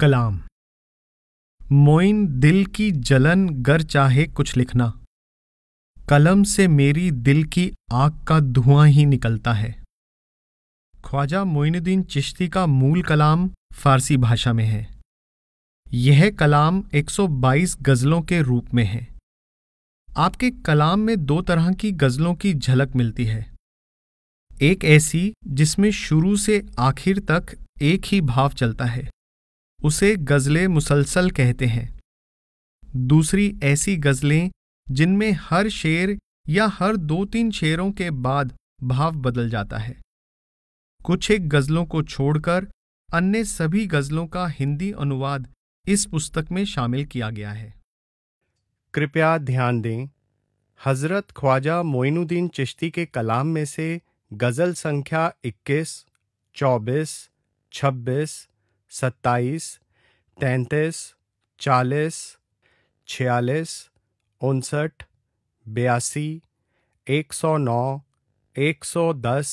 कलाम मोइन दिल की जलन गर चाहे कुछ लिखना कलम से मेरी दिल की आग का धुआं ही निकलता है ख्वाजा मोइनुद्दीन चिश्ती का मूल कलाम फारसी भाषा में है यह कलाम 122 गज़लों के रूप में है आपके कलाम में दो तरह की गज़लों की झलक मिलती है एक ऐसी जिसमें शुरू से आखिर तक एक ही भाव चलता है उसे गज़लें मुसलसल कहते हैं दूसरी ऐसी गज़लें जिनमें हर शेर या हर दो तीन शेरों के बाद भाव बदल जाता है कुछ एक गज़लों को छोड़कर अन्य सभी गज़लों का हिंदी अनुवाद इस पुस्तक में शामिल किया गया है कृपया ध्यान दें हज़रत ख्वाजा मोइनुद्दीन चिश्ती के कलाम में से गज़ल संख्या 21, 24, 26, सत्ताईस तैंतीस चालीस छियालीस उनसठ बयासी एक सौ नौ एक सौ दस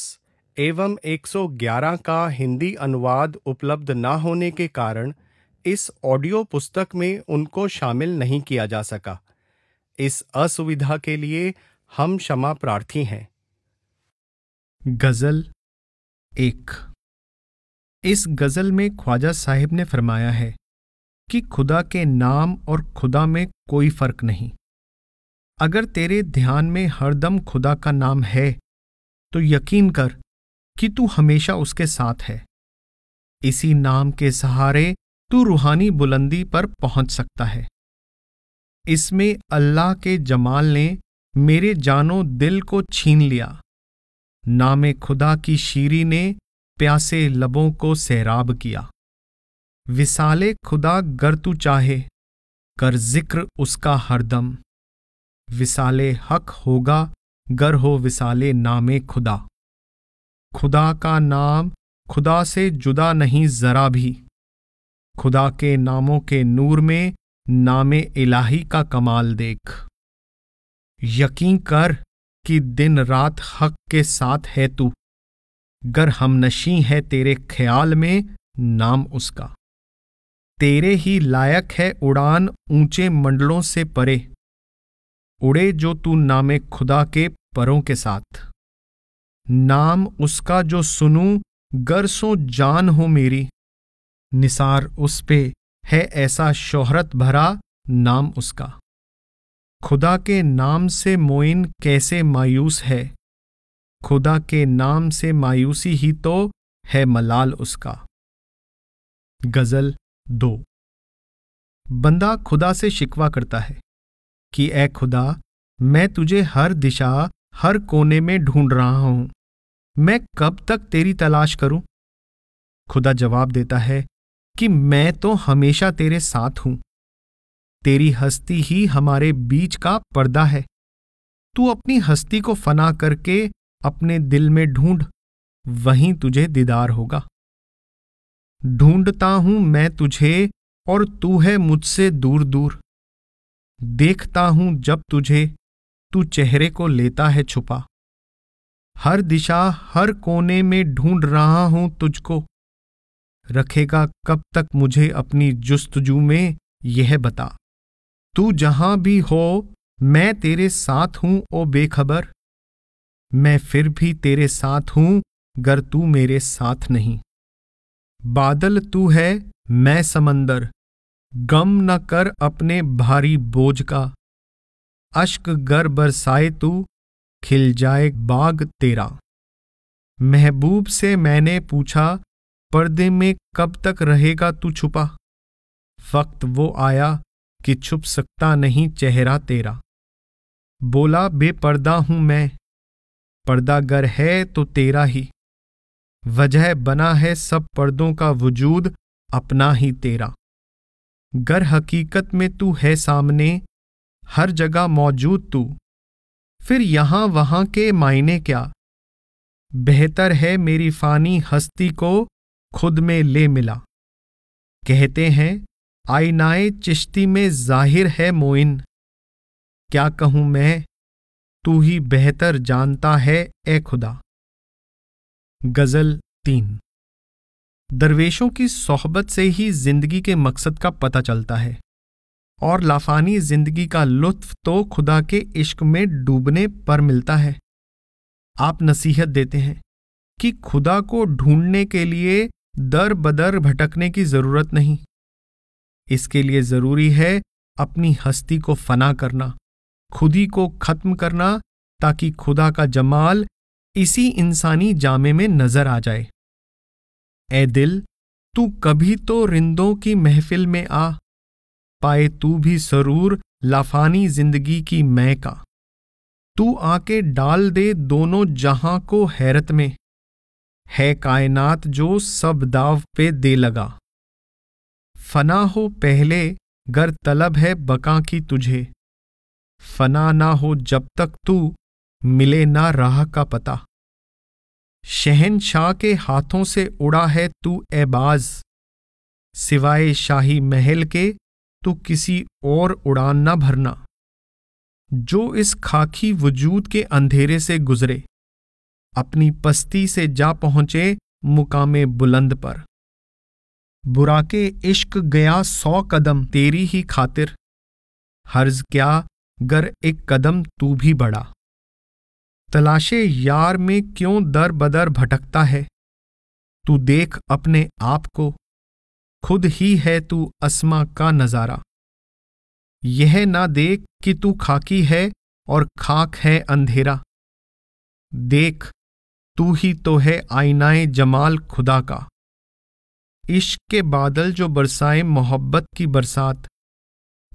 एवं एक सौ ग्यारह का हिंदी अनुवाद उपलब्ध न होने के कारण इस ऑडियो पुस्तक में उनको शामिल नहीं किया जा सका इस असुविधा के लिए हम क्षमा प्रार्थी हैं गजल एक इस गज़ल में ख्वाजा साहिब ने फरमाया है कि खुदा के नाम और खुदा में कोई फ़र्क नहीं अगर तेरे ध्यान में हरदम खुदा का नाम है तो यकीन कर कि तू हमेशा उसके साथ है इसी नाम के सहारे तू रूहानी बुलंदी पर पहुंच सकता है इसमें अल्लाह के जमाल ने मेरे जानो दिल को छीन लिया नाम खुदा की शीरी ने प्यासे लबों को सैराब किया विसाले खुदा गर तू चाहे कर जिक्र उसका हरदम विसाले हक होगा गर हो विसाले नामे खुदा खुदा का नाम खुदा से जुदा नहीं जरा भी खुदा के नामों के नूर में नामे इलाही का कमाल देख यकीन कर कि दिन रात हक के साथ है तू गर हमनशी है तेरे ख्याल में नाम उसका तेरे ही लायक है उड़ान ऊंचे मंडलों से परे उड़े जो तू नामे खुदा के परों के साथ नाम उसका जो सुनू गर सो जान हो मेरी निसार उस पे है ऐसा शोहरत भरा नाम उसका खुदा के नाम से मोइन कैसे मायूस है खुदा के नाम से मायूसी ही तो है मलाल उसका गजल दो बंदा खुदा से शिकवा करता है कि ऐ खुदा मैं तुझे हर दिशा हर कोने में ढूंढ रहा हूं मैं कब तक तेरी तलाश करूं खुदा जवाब देता है कि मैं तो हमेशा तेरे साथ हूं तेरी हस्ती ही हमारे बीच का पर्दा है तू अपनी हस्ती को फना करके अपने दिल में ढूंढ वहीं तुझे दीदार होगा ढूंढता हूं मैं तुझे और तू है मुझसे दूर दूर देखता हूं जब तुझे तू चेहरे को लेता है छुपा हर दिशा हर कोने में ढूंढ रहा हूं तुझको रखेगा कब तक मुझे अपनी जुस्तजू में यह बता तू जहां भी हो मैं तेरे साथ हूं ओ बेखबर मैं फिर भी तेरे साथ हूं गर तू मेरे साथ नहीं बादल तू है मैं समंदर गम न कर अपने भारी बोझ का अश्क गर बरसाए तू खिल जाए बाग तेरा महबूब से मैंने पूछा पर्दे में कब तक रहेगा तू छुपा वक्त वो आया कि छुप सकता नहीं चेहरा तेरा बोला बेपर्दा हूं मैं पर्दा गर है तो तेरा ही वजह बना है सब पर्दों का वजूद अपना ही तेरा गर हकीकत में तू है सामने हर जगह मौजूद तू फिर यहां वहां के मायने क्या बेहतर है मेरी फानी हस्ती को खुद में ले मिला कहते हैं आईनाए चिश्ती में जाहिर है मोइन क्या कहूं मैं तू ही बेहतर जानता है ए खुदा गजल तीन दरवेशों की सोहबत से ही जिंदगी के मकसद का पता चलता है और लाफानी जिंदगी का लुत्फ तो खुदा के इश्क में डूबने पर मिलता है आप नसीहत देते हैं कि खुदा को ढूंढने के लिए दर बदर भटकने की जरूरत नहीं इसके लिए जरूरी है अपनी हस्ती को फना करना खुदी को खत्म करना ताकि खुदा का जमाल इसी इंसानी जामे में नजर आ जाए ए दिल तू कभी तो रिंदों की महफिल में आ पाए तू भी सरूर लाफानी जिंदगी की मैं का तू आके डाल दे दोनों जहां को हैरत में है कायनात जो सब दाव पे दे लगा फना हो पहले गर तलब है बका की तुझे फना ना हो जब तक तू मिले ना राह का पता शहनशाह के हाथों से उड़ा है तू एबाज सिवाय शाही महल के तो किसी और उड़ान ना भरना जो इस खाकी वजूद के अंधेरे से गुजरे अपनी पस्ती से जा पहुंचे मुकामे बुलंद पर बुरा के इश्क गया सौ कदम तेरी ही खातिर हर्ज क्या गर एक कदम तू भी बढ़ा तलाशे यार में क्यों दर बदर भटकता है तू देख अपने आप को खुद ही है तू असमा का नज़ारा यह ना देख कि तू खाकी है और खाक है अंधेरा देख तू ही तो है आईनाए जमाल खुदा का इश्क के बादल जो बरसाए मोहब्बत की बरसात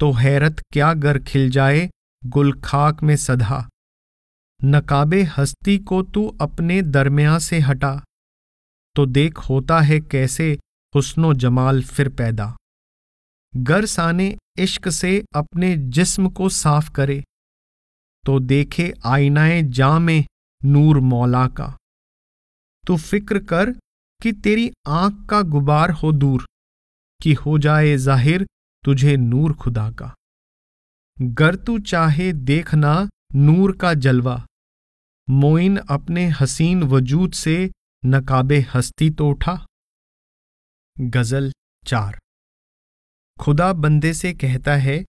तो हैरत क्या गर खिल जाए गुल खाक में सधा नकाबे हस्ती को तू अपने दरम्या से हटा तो देख होता है कैसे हुस्नो जमाल फिर पैदा गर साने इश्क से अपने जिस्म को साफ करे तो देखे आईनाए जा में नूर मौला का तू फिक्र कर कि तेरी आंख का गुबार हो दूर कि हो जाए जाहिर तुझे नूर खुदा का गर तू चाहे देखना नूर का जलवा मोइन अपने हसीन वजूद से नकाबे हस्ती तो उठा गजल चार खुदा बंदे से कहता है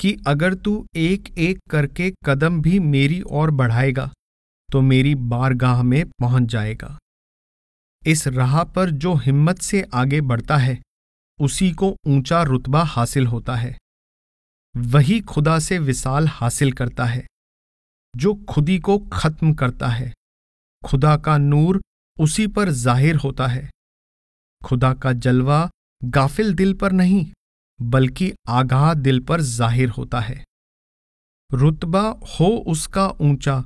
कि अगर तू एक एक करके कदम भी मेरी ओर बढ़ाएगा तो मेरी बारगाह में पहुंच जाएगा इस राह पर जो हिम्मत से आगे बढ़ता है उसी को ऊंचा रुतबा हासिल होता है वही खुदा से विशाल हासिल करता है जो खुदी को खत्म करता है खुदा का नूर उसी पर जाहिर होता है खुदा का जलवा गाफिल दिल पर नहीं बल्कि आगाह दिल पर जाहिर होता है रुतबा हो उसका ऊंचा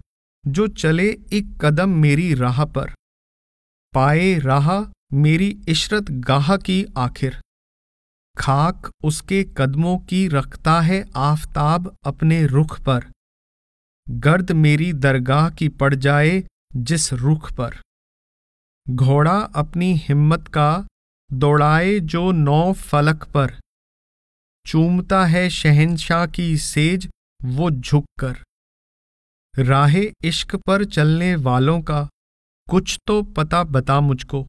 जो चले एक कदम मेरी राह पर पाए राह मेरी इशरत गाह की आखिर खाक उसके कदमों की रखता है आफताब अपने रुख पर गर्द मेरी दरगाह की पड़ जाए जिस रुख पर घोड़ा अपनी हिम्मत का दौड़ाए जो नौ फलक पर चूमता है शहनशाह की सेज वो झुक कर इश्क पर चलने वालों का कुछ तो पता बता मुझको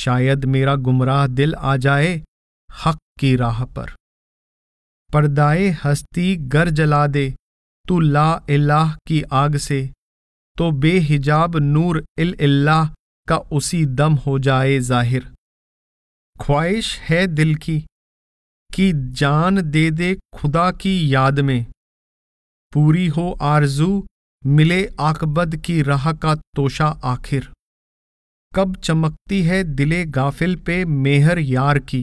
शायद मेरा गुमराह दिल आ जाए हक की राह पर पर्दाए हस्ती गर जला दे तू ला इलाह की आग से तो बेहिजाब नूर इल इल्लाह का उसी दम हो जाए जाहिर ख्वाहिश है दिल की कि जान दे दे खुदा की याद में पूरी हो आरजू मिले आकबद की राह का तोशा आखिर कब चमकती है दिले गाफिल पे मेहर यार की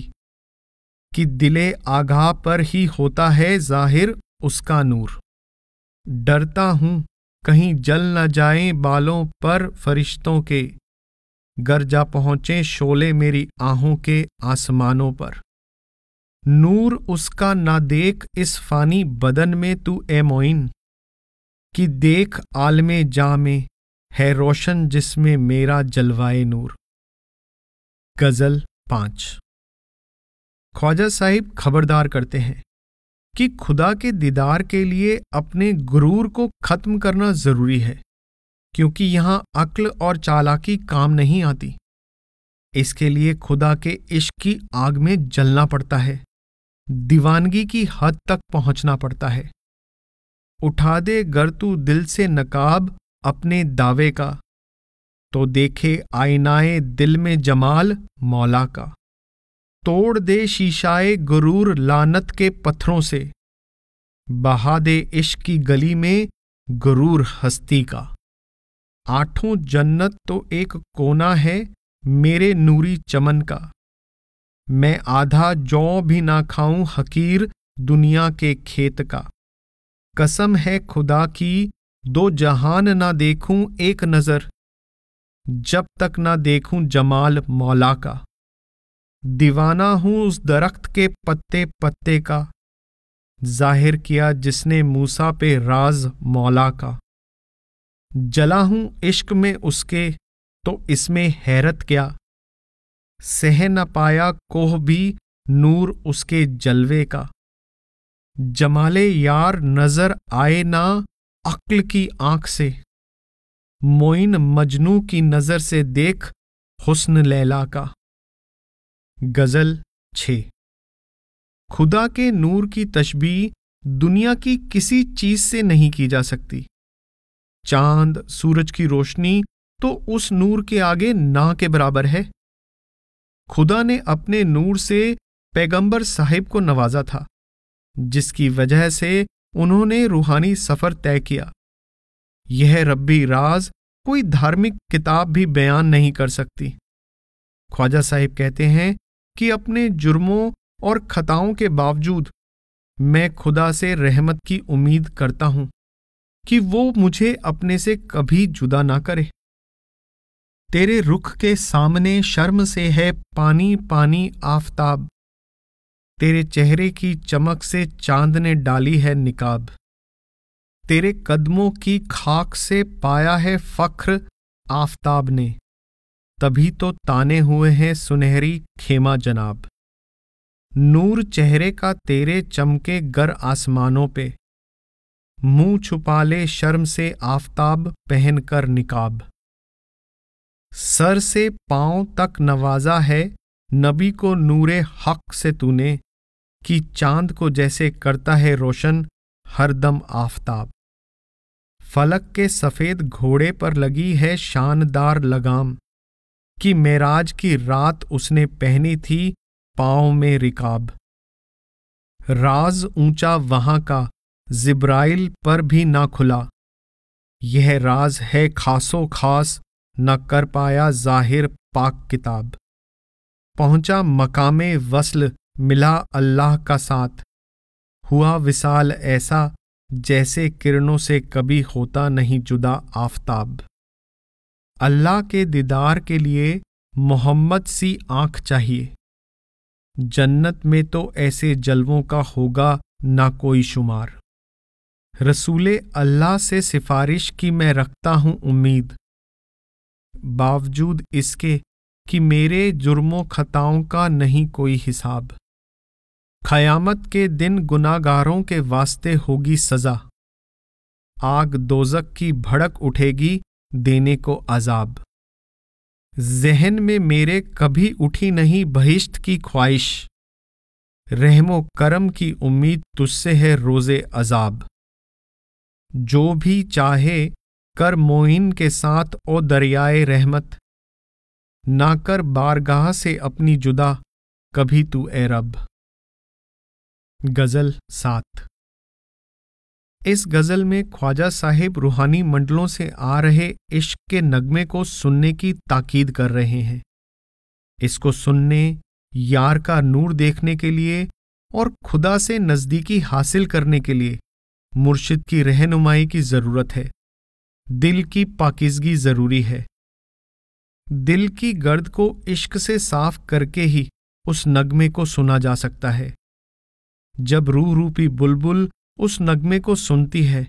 कि दिले आगाह पर ही होता है जाहिर उसका नूर डरता हूँ कहीं जल न जाए बालों पर फरिश्तों के गर जा पहुंचे शोले मेरी आहों के आसमानों पर नूर उसका ना देख इस फानी बदन में तू ए मोइन कि देख आलमे जा में है रोशन जिसमें मेरा जलवाए नूर गज़ल पांच ख्वाजा साहिब खबरदार करते हैं कि खुदा के दीदार के लिए अपने गुरूर को खत्म करना ज़रूरी है क्योंकि यहाँ अक्ल और चालाकी काम नहीं आती इसके लिए खुदा के इश्क की आग में जलना पड़ता है दीवानगी की हद तक पहुंचना पड़ता है उठा दे गर तू दिल से नकाब अपने दावे का तो देखे आईनाए दिल में जमाल मौला का तोड़ दे शीशाए गुरूर लानत के पत्थरों से बहा दे इश्क की गली में गुरूर हस्ती का आठों जन्नत तो एक कोना है मेरे नूरी चमन का मैं आधा जौ भी ना खाऊं हकीर दुनिया के खेत का कसम है खुदा की दो जहान ना देखूं एक नज़र जब तक ना देखूं जमाल मौला का दीवाना हूं उस दरख्त के पत्ते पत्ते का जाहिर किया जिसने मूसा पे राज मौला का जला हूं इश्क में उसके तो इसमें हैरत क्या सह न पाया कोह भी नूर उसके जलवे का जमाले यार नजर आए ना अक्ल की आंख से मोइन मजनू की नज़र से देख हुस्न लैला का गज़ल छ खुदा के नूर की तशबी दुनिया की किसी चीज से नहीं की जा सकती चांद सूरज की रोशनी तो उस नूर के आगे ना के बराबर है खुदा ने अपने नूर से पैगंबर साहिब को नवाजा था जिसकी वजह से उन्होंने रूहानी सफर तय किया यह रब्बी राज कोई धार्मिक किताब भी बयान नहीं कर सकती ख्वाजा साहिब कहते हैं कि अपने जुर्मों और खताओं के बावजूद मैं खुदा से रहमत की उम्मीद करता हूं कि वो मुझे अपने से कभी जुदा ना करे तेरे रुख के सामने शर्म से है पानी पानी आफताब तेरे चेहरे की चमक से चांद ने डाली है निकाब तेरे कदमों की खाक से पाया है फख्र आफताब ने तभी तो ताने हुए हैं सुनहरी खेमा जनाब नूर चेहरे का तेरे चमके गर आसमानों पे मुंह छुपा ले शर्म से आफताब पहनकर निकाब सर से पांव तक नवाजा है नबी को नूरे हक से तूने कि चांद को जैसे करता है रोशन हरदम आफताब फलक के सफ़ेद घोड़े पर लगी है शानदार लगाम कि मेराज की रात उसने पहनी थी पाओ में रिकाब राज ऊंचा वहां का जिब्राइल पर भी ना खुला यह राज है खासो खास न कर पाया जाहिर पाक किताब पहुंचा मकाम वसल मिला अल्लाह का साथ हुआ विशाल ऐसा जैसे किरणों से कभी होता नहीं जुदा आफताब अल्लाह के दीदार के लिए मोहम्मद सी आंख चाहिए जन्नत में तो ऐसे जलवों का होगा ना कोई शुमार रसूले अल्लाह से सिफारिश की मैं रखता हूँ उम्मीद बावजूद इसके कि मेरे जुर्मों खताओं का नहीं कोई हिसाब खयामत के दिन गुनागारों के वास्ते होगी सज़ा आग दोजक की भड़क उठेगी देने को अजाब जहन में मेरे कभी उठी नहीं बहिश्त की ख्वाहिश रहमो करम की उम्मीद तुझसे है रोज़े अजाब जो भी चाहे कर मोइन के साथ ओ दरियाए रहमत ना कर बारगाह से अपनी जुदा कभी तू ए रब गज़ल सात इस गज़ल में ख्वाजा साहेब रूहानी मंडलों से आ रहे इश्क के नगमे को सुनने की ताकीद कर रहे हैं इसको सुनने यार का नूर देखने के लिए और खुदा से नज़दीकी हासिल करने के लिए मुर्शिद की रहनुमाई की ज़रूरत है दिल की पाकिजगी ज़रूरी है दिल की गर्द को इश्क से साफ करके ही उस नगमे को सुना जा सकता है जब रू रूपी बुलबुल उस नगमे को सुनती है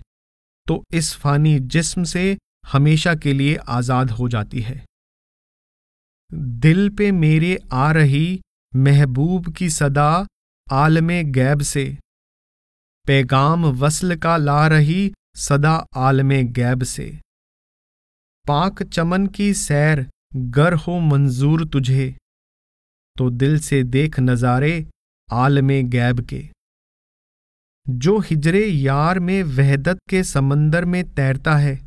तो इस फानी जिस्म से हमेशा के लिए आज़ाद हो जाती है दिल पे मेरे आ रही महबूब की सदा आलम गैब से पैगाम वसल का ला रही सदा आलम गैब से पाक चमन की सैर गर हो मंजूर तुझे तो दिल से देख नज़ारे आलम गैब के जो हिजरे यार में वहदत के समंदर में तैरता है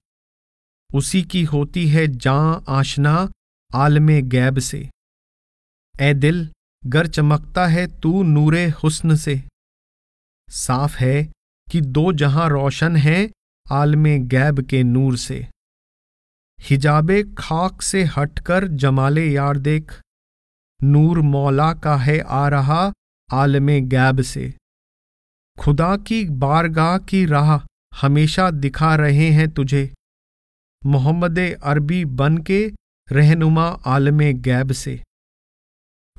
उसी की होती है जां आशना आलम गैब से ए दिल गर चमकता है तू नूरे हुस्न से साफ है कि दो जहां रोशन है आलम गैब के नूर से हिजाबे खाक से हटकर जमाले यार देख नूर मौला का है आ रहा आलम गैब से खुदा की बारगाह की राह हमेशा दिखा रहे हैं तुझे मोहम्मद अरबी बन के रहनुमा आलम गैब से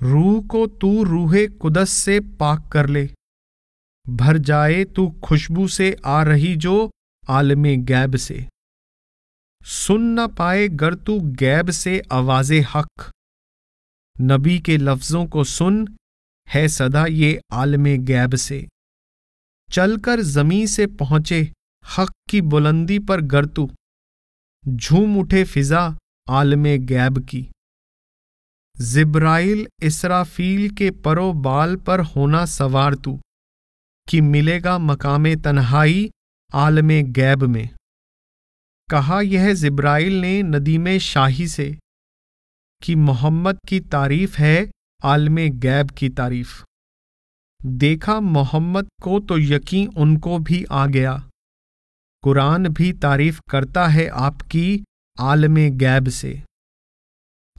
रूह को तू रूहे कुदस से पाक कर ले भर जाए तू खुशबू से आ रही जो आलम गैब से सुन न पाए गर तू गैब से आवाज हक नबी के लफ्ज़ों को सुन है सदा ये आलम गैब से चलकर जमी से पहुंचे हक की बुलंदी पर गर्तू झूम उठे फिजा आलम गैब की जिब्राइल इसराफील के परो बाल पर होना सवार तू कि मिलेगा मकाम तन्हाई आलम गैब में कहा यह जिब्राइल ने नदीम शाही से कि मोहम्मद की तारीफ है आलम गैब की तारीफ देखा मोहम्मद को तो यकीन उनको भी आ गया कुरान भी तारीफ करता है आपकी आलम गैब से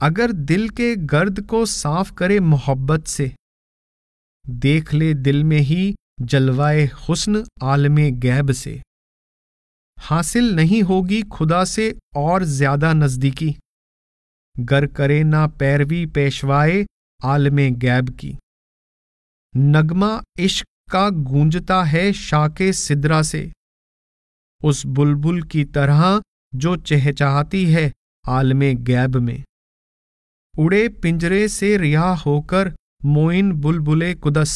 अगर दिल के गर्द को साफ करे मोहब्बत से देख ले दिल में ही जलवाए हुस्न आलम गैब से हासिल नहीं होगी खुदा से और ज्यादा नज़दीकी गर करे ना पैरवी पेशवाए आलम गैब की नगमा इश्क का गूंजता है शाके सिद्रा से उस बुलबुल की तरह जो चहचहाती है आलमे गैब में उड़े पिंजरे से रिहा होकर मोइन बुलबुले कुदस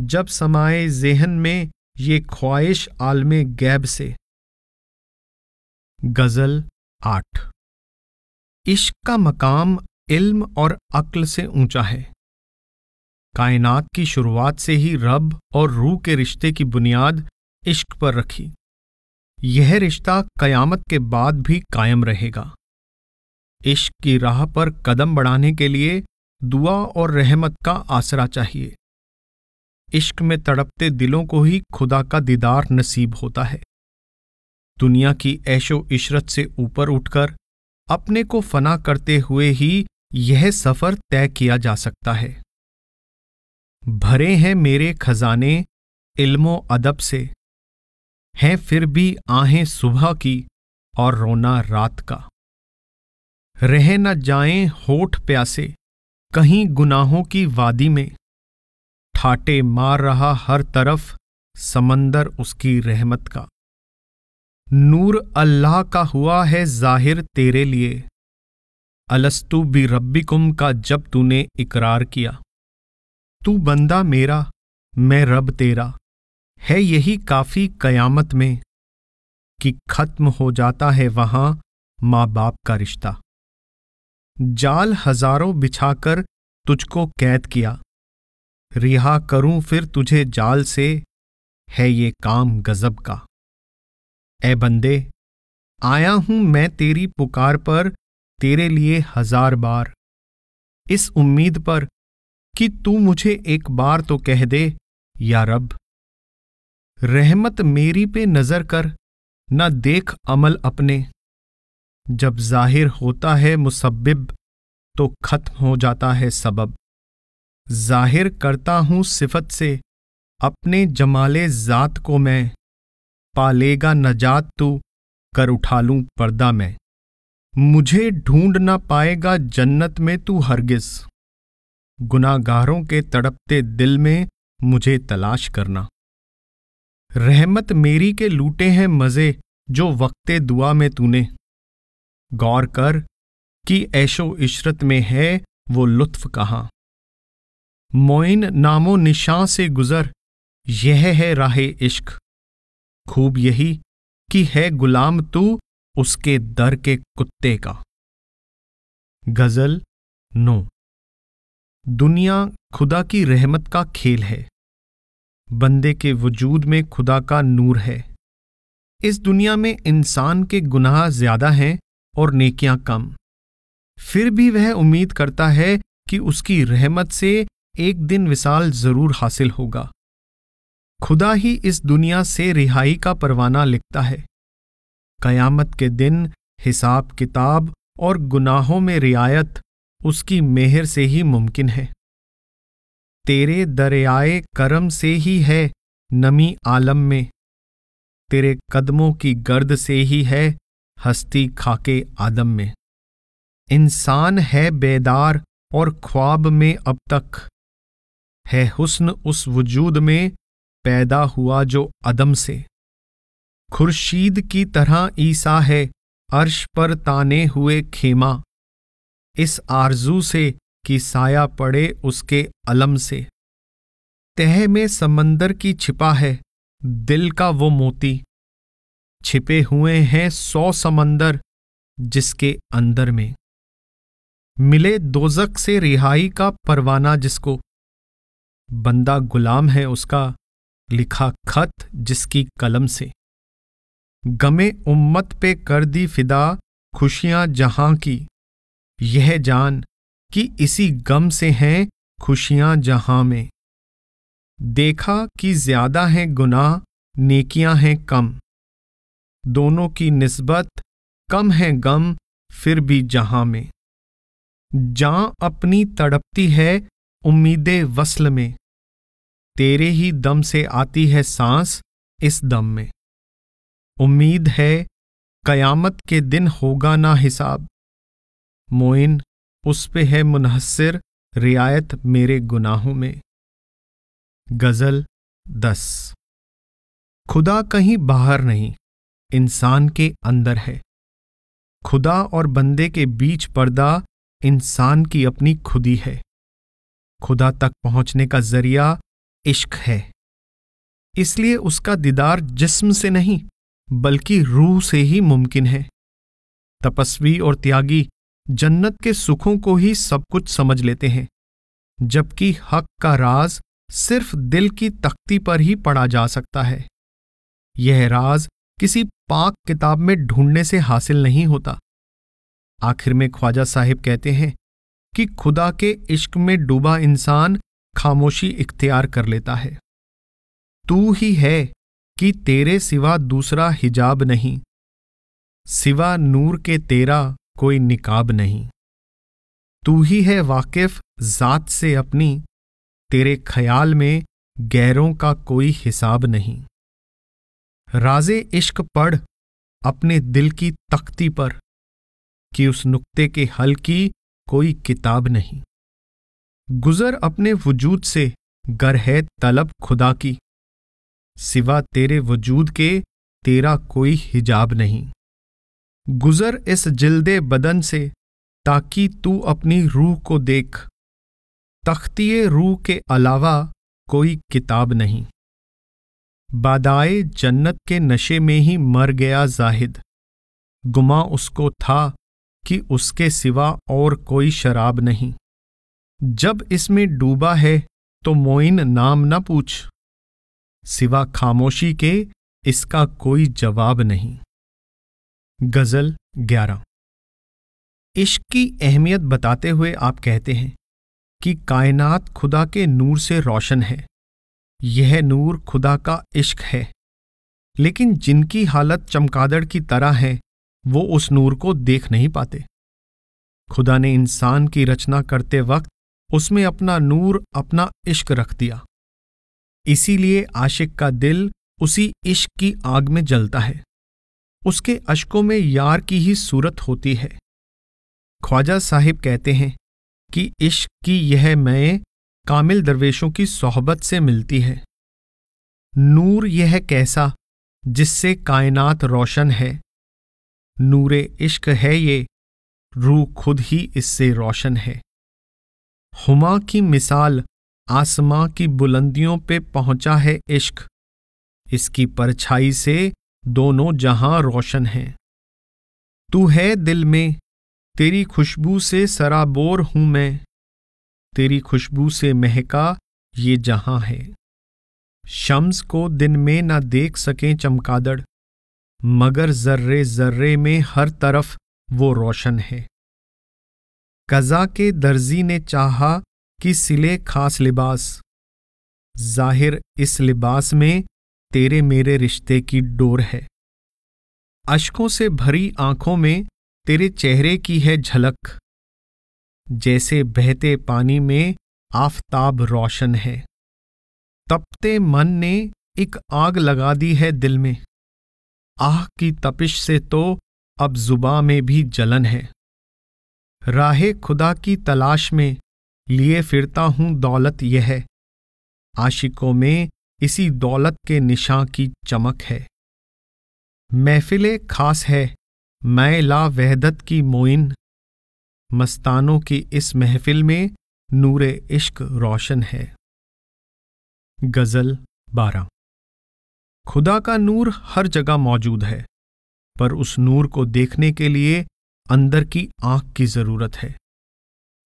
जब समाए जेहन में ये ख्वाहिश आलमे गैब से गजल आठ इश्क का मकाम इल्म और अक्ल से ऊंचा है कायनात की शुरुआत से ही रब और रूह के रिश्ते की बुनियाद इश्क पर रखी यह रिश्ता कयामत के बाद भी कायम रहेगा इश्क की राह पर कदम बढ़ाने के लिए दुआ और रहमत का आसरा चाहिए इश्क में तड़पते दिलों को ही खुदा का दीदार नसीब होता है दुनिया की ऐशो इशरत से ऊपर उठकर अपने को फना करते हुए ही यह सफ़र तय किया जा सकता है भरे हैं मेरे खजाने इल्मो अदब से हैं फिर भी आहें सुबह की और रोना रात का रह न जाएं होठ प्यासे कहीं गुनाहों की वादी में ठाटे मार रहा हर तरफ समंदर उसकी रहमत का नूर अल्लाह का हुआ है जाहिर तेरे लिए अलस्तु भी रब्बिकुम का जब तूने इकरार किया तू बंदा मेरा मैं रब तेरा है यही काफ़ी कयामत में कि खत्म हो जाता है वहां माँ बाप का रिश्ता जाल हजारों बिछाकर तुझको कैद किया रिहा करूं फिर तुझे जाल से है ये काम गजब का ए बंदे आया हूं मैं तेरी पुकार पर तेरे लिए हजार बार इस उम्मीद पर कि तू मुझे एक बार तो कह दे या रब रहमत मेरी पे नजर कर न देख अमल अपने जब जाहिर होता है मुसब्बिब तो खत्म हो जाता है सबब जाहिर करता हूं सिफत से अपने जमाले ज़ात को मैं पालेगा नजात तू कर उठा लूं पर्दा मैं मुझे ढूंढ ना पाएगा जन्नत में तू हरगिज़ गुनागारों के तड़पते दिल में मुझे तलाश करना रहमत मेरी के लूटे हैं मज़े जो वक्ते दुआ में तूने गौर कर कि ऐशो इशरत में है वो लुत्फ कहाँ मोइन नामो निशां से गुज़र यह है राह इश्क खूब यही कि है गुलाम तू उसके दर के कुत्ते का गज़ल नो दुनिया खुदा की रहमत का खेल है बंदे के वजूद में खुदा का नूर है इस दुनिया में इंसान के गुनाह ज्यादा हैं और नेकियां कम फिर भी वह उम्मीद करता है कि उसकी रहमत से एक दिन विशाल जरूर हासिल होगा खुदा ही इस दुनिया से रिहाई का परवाना लिखता है कयामत के दिन हिसाब किताब और गुनाहों में रियायत उसकी मेहर से ही मुमकिन है तेरे दरियाए करम से ही है नमी आलम में तेरे कदमों की गर्द से ही है हस्ती खाके आदम में इंसान है बेदार और ख्वाब में अब तक है हुस्न उस वजूद में पैदा हुआ जो अदम से खुर्शीद की तरह ईसा है अर्श पर ताने हुए खेमा इस आरजू से कि साया पड़े उसके अलम से तह में समंदर की छिपा है दिल का वो मोती छिपे हुए हैं सौ समंदर जिसके अंदर में मिले दोजक से रिहाई का परवाना जिसको बंदा गुलाम है उसका लिखा खत जिसकी कलम से गमे उम्मत पे कर दी फिदा खुशियां जहां की यह जान कि इसी गम से हैं खुशियां जहां में देखा कि ज्यादा हैं गुनाह नेकियां हैं कम दोनों की निस्बत कम है गम फिर भी जहां में जहा अपनी तड़पती है उम्मीद वसल में तेरे ही दम से आती है सांस इस दम में उम्मीद है कयामत के दिन होगा ना हिसाब मोइन उस पे है मुनहसर रियायत मेरे गुनाहों में गजल दस खुदा कहीं बाहर नहीं इंसान के अंदर है खुदा और बंदे के बीच पर्दा इंसान की अपनी खुदी है खुदा तक पहुंचने का जरिया इश्क है इसलिए उसका दीदार जिस्म से नहीं बल्कि रूह से ही मुमकिन है तपस्वी और त्यागी जन्नत के सुखों को ही सब कुछ समझ लेते हैं जबकि हक का राज सिर्फ दिल की तख्ती पर ही पढ़ा जा सकता है यह राज किसी पाक किताब में ढूंढने से हासिल नहीं होता आखिर में ख्वाजा साहिब कहते हैं कि खुदा के इश्क में डूबा इंसान खामोशी इख्तियार कर लेता है तू ही है कि तेरे सिवा दूसरा हिजाब नहीं सिवा नूर के तेरा कोई निकाब नहीं तू ही है वाकिफ जात से अपनी तेरे ख्याल में गैरों का कोई हिसाब नहीं राजे इश्क पढ़ अपने दिल की तख्ती पर कि उस नुक्ते के हल की कोई किताब नहीं गुजर अपने वजूद से गर है तलब खुदा की सिवा तेरे वजूद के तेरा कोई हिजाब नहीं गुज़र इस जिल्दे बदन से ताकि तू अपनी रूह को देख तख्तीय रूह के अलावा कोई किताब नहीं बादाए जन्नत के नशे में ही मर गया जाहिद गुमा उसको था कि उसके सिवा और कोई शराब नहीं जब इसमें डूबा है तो मोइन नाम न पूछ सिवा खामोशी के इसका कोई जवाब नहीं गज़ल ग्यारह इश्क की अहमियत बताते हुए आप कहते हैं कि कायनात खुदा के नूर से रोशन है यह नूर खुदा का इश्क है लेकिन जिनकी हालत चमकादड़ की तरह है वो उस नूर को देख नहीं पाते खुदा ने इंसान की रचना करते वक्त उसमें अपना नूर अपना इश्क रख दिया इसीलिए आशिक का दिल उसी इश्क की आग में जलता है उसके अशकों में यार की ही सूरत होती है ख्वाजा साहिब कहते हैं कि इश्क की यह मैं कामिल दरवेशों की सोहबत से मिलती है नूर यह कैसा जिससे कायनात रोशन है नूरे इश्क है ये रूह खुद ही इससे रोशन है हुमा की मिसाल आसमां की बुलंदियों पे पहुंचा है इश्क इसकी परछाई से दोनों जहां रोशन हैं तू है दिल में तेरी खुशबू से सराबोर हूं मैं तेरी खुशबू से महका ये जहां है शम्स को दिन में ना देख सकें चमकादड़ मगर जर्रे जर्रे में हर तरफ वो रोशन है कज़ा के दर्जी ने चाहा कि सिले खास लिबास जाहिर इस लिबास में तेरे मेरे रिश्ते की डोर है अशकों से भरी आंखों में तेरे चेहरे की है झलक जैसे बहते पानी में आफताब रोशन है तपते मन ने एक आग लगा दी है दिल में आह की तपिश से तो अब जुबा में भी जलन है राहे खुदा की तलाश में लिए फिरता हूं दौलत यह आशिकों में इसी दौलत के निशा की चमक है महफिले खास है मैं ला वहदत की मोइन मस्तानों की इस महफिल में नूर इश्क रोशन है गज़ल बारह खुदा का नूर हर जगह मौजूद है पर उस नूर को देखने के लिए अंदर की आंख की जरूरत है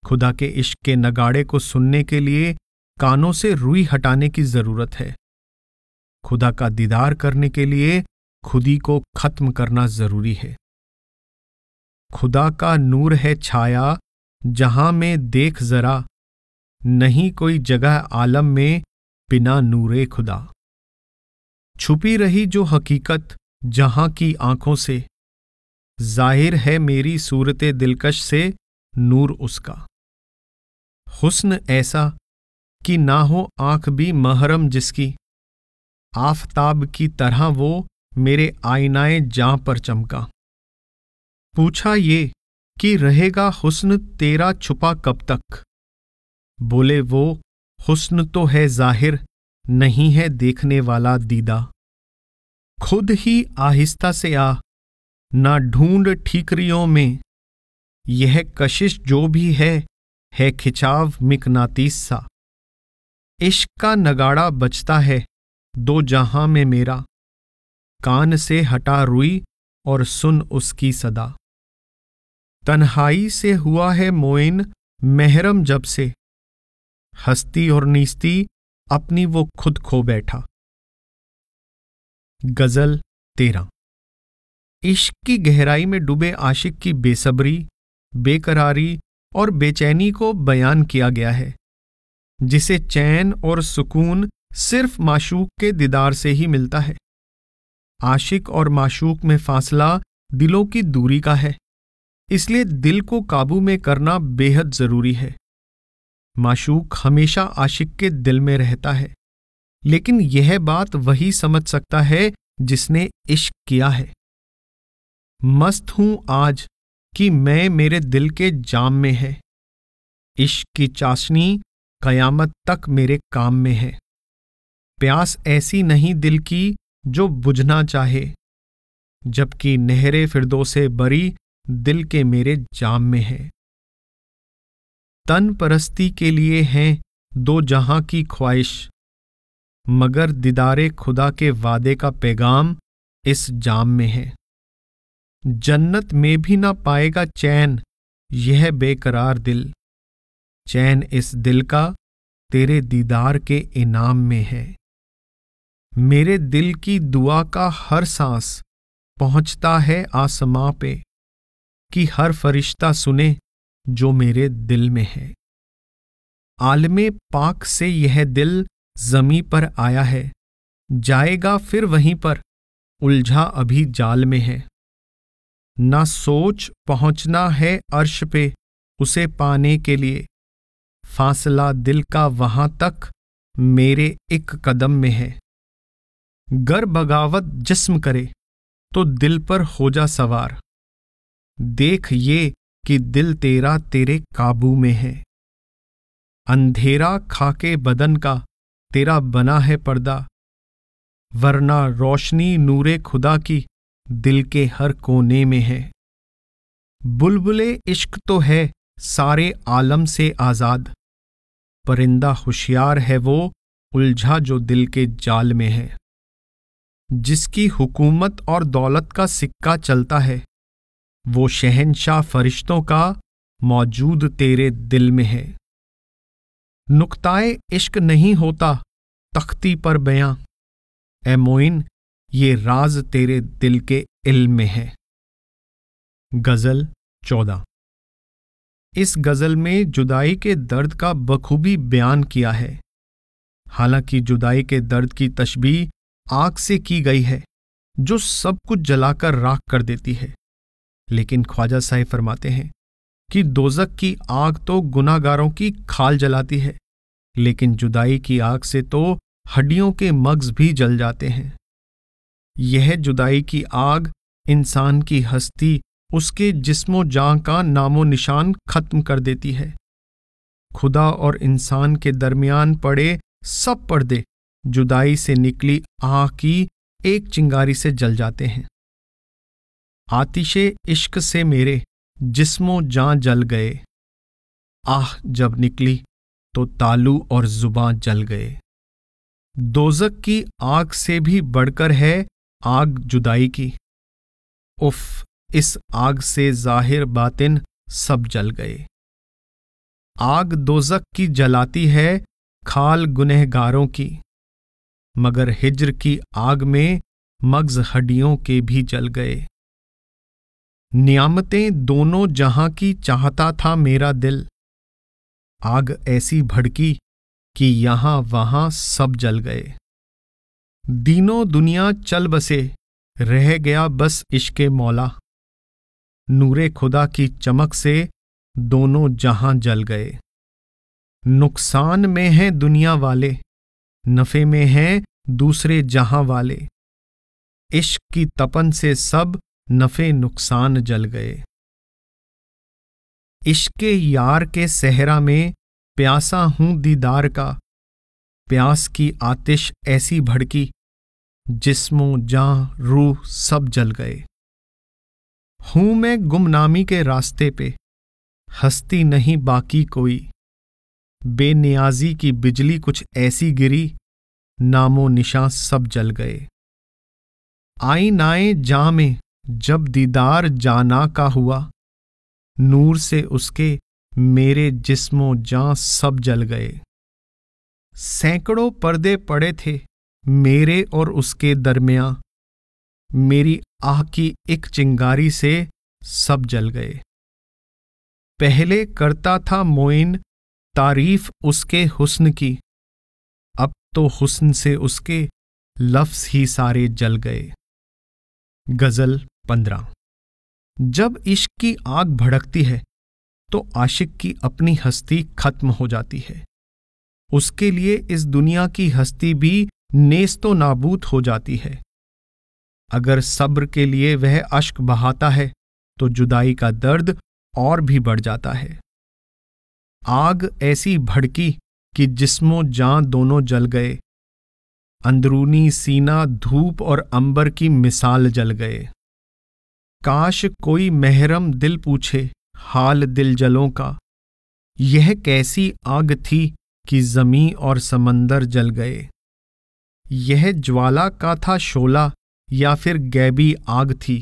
खुदा के इश्क के नगाड़े को सुनने के लिए कानों से रुई हटाने की जरूरत है खुदा का दीदार करने के लिए खुदी को खत्म करना जरूरी है खुदा का नूर है छाया जहां में देख जरा नहीं कोई जगह आलम में बिना नूरे खुदा छुपी रही जो हकीकत जहां की आंखों से जाहिर है मेरी सूरत दिलकश से नूर उसका हुस्न ऐसा कि ना हो आंख भी महरम जिसकी आफताब की तरह वो मेरे आईनाए जहां पर चमका पूछा ये कि रहेगा हुस्न तेरा छुपा कब तक बोले वो हुस्न तो है जाहिर नहीं है देखने वाला दीदा खुद ही आहिस्ता से आ ना ढूंढ ठीकरियों में यह कशिश जो भी है है खिंचाव मिकनातीस सा इश्क का नगाड़ा बचता है दो जहां में मेरा कान से हटा रुई और सुन उसकी सदा तन्हाई से हुआ है मोइन महरम जब से हस्ती और नीस्ती अपनी वो खुद खो बैठा गजल तेरा इश्क की गहराई में डूबे आशिक की बेसब्री बेकरारी और बेचैनी को बयान किया गया है जिसे चैन और सुकून सिर्फ माशूक के दीदार से ही मिलता है आशिक और माशूक में फासला दिलों की दूरी का है इसलिए दिल को काबू में करना बेहद जरूरी है माशूक हमेशा आशिक के दिल में रहता है लेकिन यह बात वही समझ सकता है जिसने इश्क किया है मस्त हूं आज कि मैं मेरे दिल के जाम में है इश्क की चाशनी कयामत तक मेरे काम में है प्यास ऐसी नहीं दिल की जो बुझना चाहे जबकि नहरे फिरदो से बरी दिल के मेरे जाम में है तन परस्ती के लिए हैं दो जहां की ख्वाहिश मगर दीदारे खुदा के वादे का पैगाम इस जाम में है जन्नत में भी ना पाएगा चैन यह बेकरार दिल चैन इस दिल का तेरे दीदार के इनाम में है मेरे दिल की दुआ का हर सांस पहुंचता है आसमां पे कि हर फरिश्ता सुने जो मेरे दिल में है आलम पाक से यह दिल जमी पर आया है जाएगा फिर वहीं पर उलझा अभी जाल में है ना सोच पहुंचना है अर्श पे उसे पाने के लिए फासला दिल का वहां तक मेरे एक कदम में है गर बगावत जिस्म करे तो दिल पर हो जा सवार देख ये कि दिल तेरा तेरे काबू में है अंधेरा खाके बदन का तेरा बना है पर्दा वरना रोशनी नूरे खुदा की दिल के हर कोने में है बुलबुले इश्क तो है सारे आलम से आज़ाद परिंदा होशियार है वो उलझा जो दिल के जाल में है जिसकी हुकूमत और दौलत का सिक्का चलता है वो शहनशाह फरिश्तों का मौजूद तेरे दिल में है नुकताए इश्क नहीं होता तख्ती पर बयां ए मोइन ये राज तेरे दिल के इल्म में है गजल चौदह इस गजल में जुदाई के दर्द का बखूबी बयान किया है हालांकि जुदाई के दर्द की तशबी आग से की गई है जो सब कुछ जलाकर राख कर देती है लेकिन ख्वाजा साहिब फरमाते हैं कि दोजक की आग तो गुनागारों की खाल जलाती है लेकिन जुदाई की आग से तो हड्डियों के मग्ज भी जल जाते हैं यह जुदाई की आग इंसान की हस्ती उसके जिस्मो जां का नामो निशान खत्म कर देती है खुदा और इंसान के दरमियान पड़े सब पर्दे जुदाई से निकली आह की एक चिंगारी से जल जाते हैं आतिशे इश्क से मेरे जिस्मों जां जल गए आह जब निकली तो तालू और जुबां जल गए दोजक की आग से भी बढ़कर है आग जुदाई की उफ इस आग से जाहिर बातिन सब जल गए आग दोजक की जलाती है खाल गुनहगारों की मगर हिज्र की आग में मग्ज हड्डियों के भी जल गए नियामतें दोनों जहां की चाहता था मेरा दिल आग ऐसी भड़की कि यहां वहां सब जल गए दीनों दुनिया चल बसे रह गया बस इश्के मौला नूरे खुदा की चमक से दोनों जहां जल गए नुकसान में हैं दुनिया वाले नफे में हैं दूसरे जहां वाले इश्क की तपन से सब नफे नुकसान जल गए इश्क यार के सहरा में प्यासा हूं दीदार का प्यास की आतिश ऐसी भड़की जिस्मों जां रूह सब जल गए हूं मैं गुमनामी के रास्ते पे हस्ती नहीं बाकी कोई बेनियाजी की बिजली कुछ ऐसी गिरी नामो निशां सब जल गए आई नाए जा में जब दीदार जाना का हुआ नूर से उसके मेरे जिस्मो जा सब जल गए सैकड़ों पर्दे पड़े थे मेरे और उसके दरमिया मेरी आह की एक चिंगारी से सब जल गए पहले करता था मोइन तारीफ उसके हुस्न की अब तो हुस्न से उसके लफ्ज ही सारे जल गए गजल पंद्रह जब इश्क की आग भड़कती है तो आशिक की अपनी हस्ती खत्म हो जाती है उसके लिए इस दुनिया की हस्ती भी नेस्तो नाबूद हो जाती है अगर सब्र के लिए वह अश्क बहाता है तो जुदाई का दर्द और भी बढ़ जाता है आग ऐसी भड़की कि जिस्मों जा दोनों जल गए अंदरूनी सीना धूप और अंबर की मिसाल जल गए काश कोई महरम दिल पूछे हाल दिल जलों का यह कैसी आग थी कि जमी और समंदर जल गए यह ज्वाला का था शोला या फिर गैबी आग थी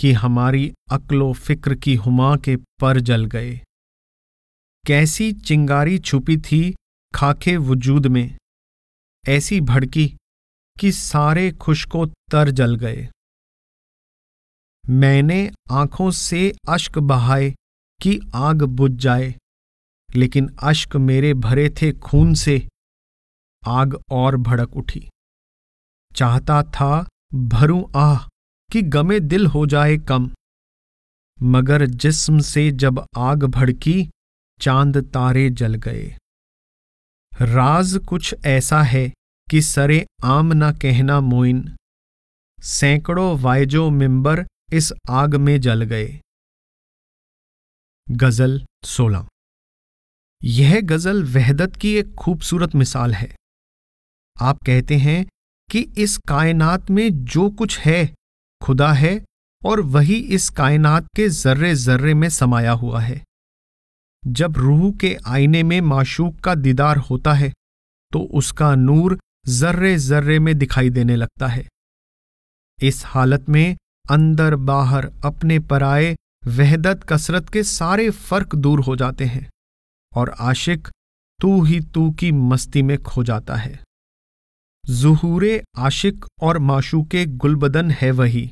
कि हमारी अक्लो फिक्र की हुमा के पर जल गए कैसी चिंगारी छुपी थी खाके वजूद में ऐसी भड़की कि सारे खुशको तर जल गए मैंने आंखों से अश्क बहाए कि आग बुझ जाए लेकिन अश्क मेरे भरे थे खून से आग और भड़क उठी चाहता था भरूं आह कि गमे दिल हो जाए कम मगर जिस्म से जब आग भड़की चांद तारे जल गए राज कुछ ऐसा है कि सरे आम ना कहना मोइन सैकड़ों वायजो मेंबर इस आग में जल गए गजल सोलह यह गजल वहदत की एक खूबसूरत मिसाल है आप कहते हैं कि इस कायनात में जो कुछ है खुदा है और वही इस कायनात के जर्रे जर्रे में समाया हुआ है जब रूह के आईने में माशूक का दीदार होता है तो उसका नूर जर्रे जर्रे में दिखाई देने लगता है इस हालत में अंदर बाहर अपने पराए वहदत कसरत के सारे फर्क दूर हो जाते हैं और आशिक तू ही तू की मस्ती में खो जाता है जहूरे आशिक और माशूके गुलबदन है वही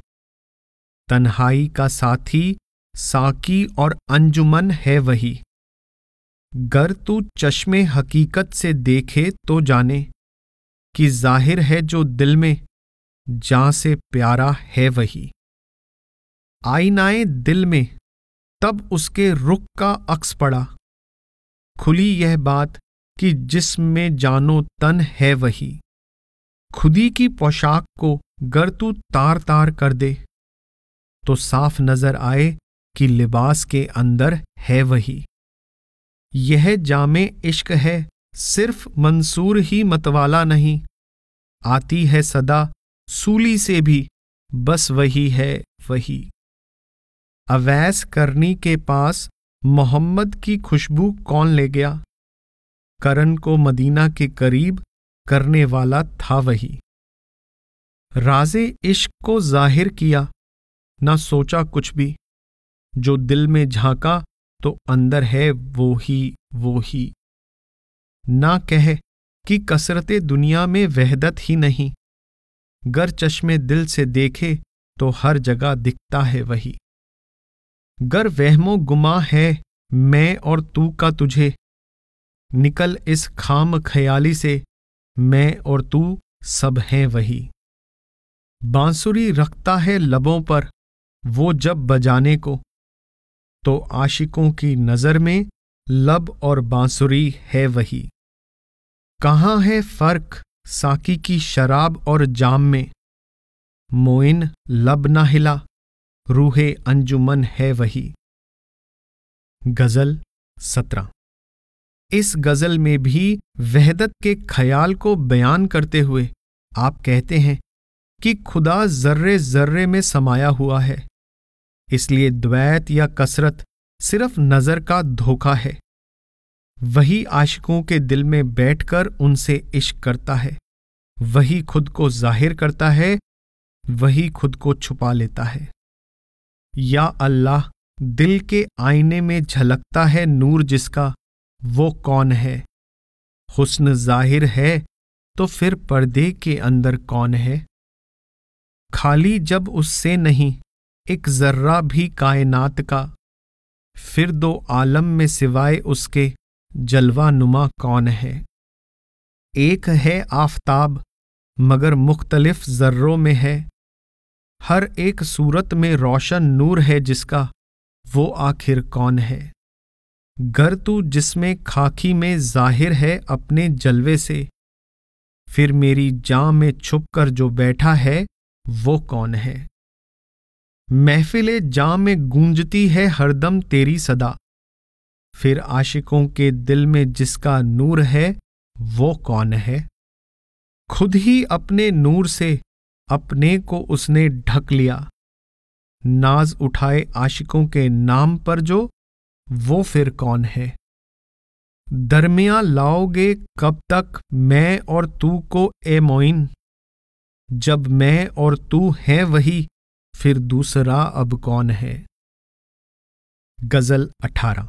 तन्हाई का साथी साकी और अंजुमन है वही गर तू चश्मे हकीकत से देखे तो जाने कि जाहिर है जो दिल में जहां से प्यारा है वही आईनाए दिल में तब उसके रुख का अक्स पड़ा खुली यह बात कि जिसम में जानो तन है वही खुदी की पोशाक को गर तू तार तार कर दे तो साफ नजर आए कि लिबास के अंदर है वही यह जामे इश्क है सिर्फ मंसूर ही मतवाला नहीं आती है सदा सूली से भी बस वही है वही अवैस करनी के पास मोहम्मद की खुशबू कौन ले गया करण को मदीना के करीब करने वाला था वही राजे इश्क को जाहिर किया ना सोचा कुछ भी जो दिल में झांका तो अंदर है वो ही वो ही ना कह कि कसरते दुनिया में वहदत ही नहीं गर चश्मे दिल से देखे तो हर जगह दिखता है वही गर वहमो गुमा है मैं और तू का तुझे निकल इस खाम ख्याली से मैं और तू सब हैं वही बांसुरी रखता है लबों पर वो जब बजाने को तो आशिकों की नज़र में लब और बांसुरी है वही कहाँ है फर्क साकी की शराब और जाम में मोइन लब ना हिला रूहे अंजुमन है वही गजल सत्रह इस गजल में भी वहदत के ख्याल को बयान करते हुए आप कहते हैं कि खुदा जर्रे जर्रे में समाया हुआ है इसलिए द्वैत या कसरत सिर्फ नजर का धोखा है वही आशिकों के दिल में बैठकर उनसे इश्क करता है वही खुद को जाहिर करता है वही खुद को छुपा लेता है या अल्लाह दिल के आईने में झलकता है नूर जिसका वो कौन है हुस्न जाहिर है तो फिर पर्दे के अंदर कौन है खाली जब उससे नहीं एक ज़र्रा भी कायनात का फिर दो आलम में सिवाय उसके जलवा नुमा कौन है एक है आफताब मगर मुख्तलिफ ज़र्रों में है हर एक सूरत में रोशन नूर है जिसका वो आखिर कौन है गर तू जिसमें खाकी में जाहिर है अपने जलवे से फिर मेरी जाँ में छुप कर जो बैठा है वो कौन है महफिल जाम में गूंजती है हरदम तेरी सदा फिर आशिकों के दिल में जिसका नूर है वो कौन है खुद ही अपने नूर से अपने को उसने ढक लिया नाज उठाए आशिकों के नाम पर जो वो फिर कौन है दरमिया लाओगे कब तक मैं और तू को ए मोइन जब मैं और तू हैं वही फिर दूसरा अब कौन है गजल अठारह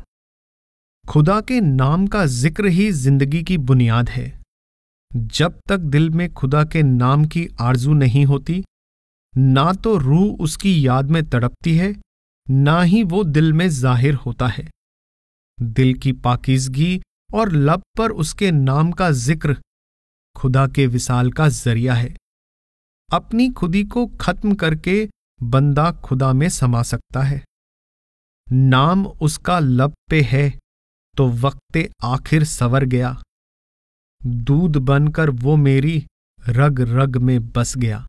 खुदा के नाम का जिक्र ही जिंदगी की बुनियाद है जब तक दिल में खुदा के नाम की आरजू नहीं होती ना तो रूह उसकी याद में तड़पती है ना ही वो दिल में जाहिर होता है दिल की पाकिजगी और लब पर उसके नाम का जिक्र खुदा के विसाल का जरिया है अपनी खुदी को खत्म करके बंदा खुदा में समा सकता है नाम उसका लब पे है तो वक्त आखिर सवर गया दूध बनकर वो मेरी रग रग में बस गया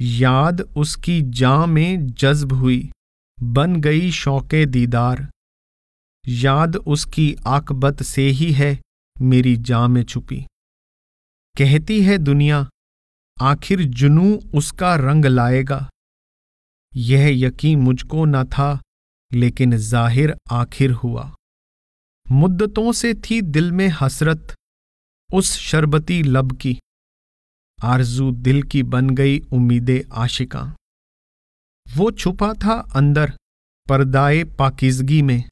याद उसकी जा में जज्ब हुई बन गई शौके दीदार याद उसकी आकबत से ही है मेरी जा में छुपी कहती है दुनिया आखिर जुनू उसका रंग लाएगा यह यकीन मुझको न था लेकिन जाहिर आखिर हुआ मुद्दतों से थी दिल में हसरत उस शरबती लब की आरजू दिल की बन गई उम्मीदें आशिका वो छुपा था अंदर परदाए पाकिजगी में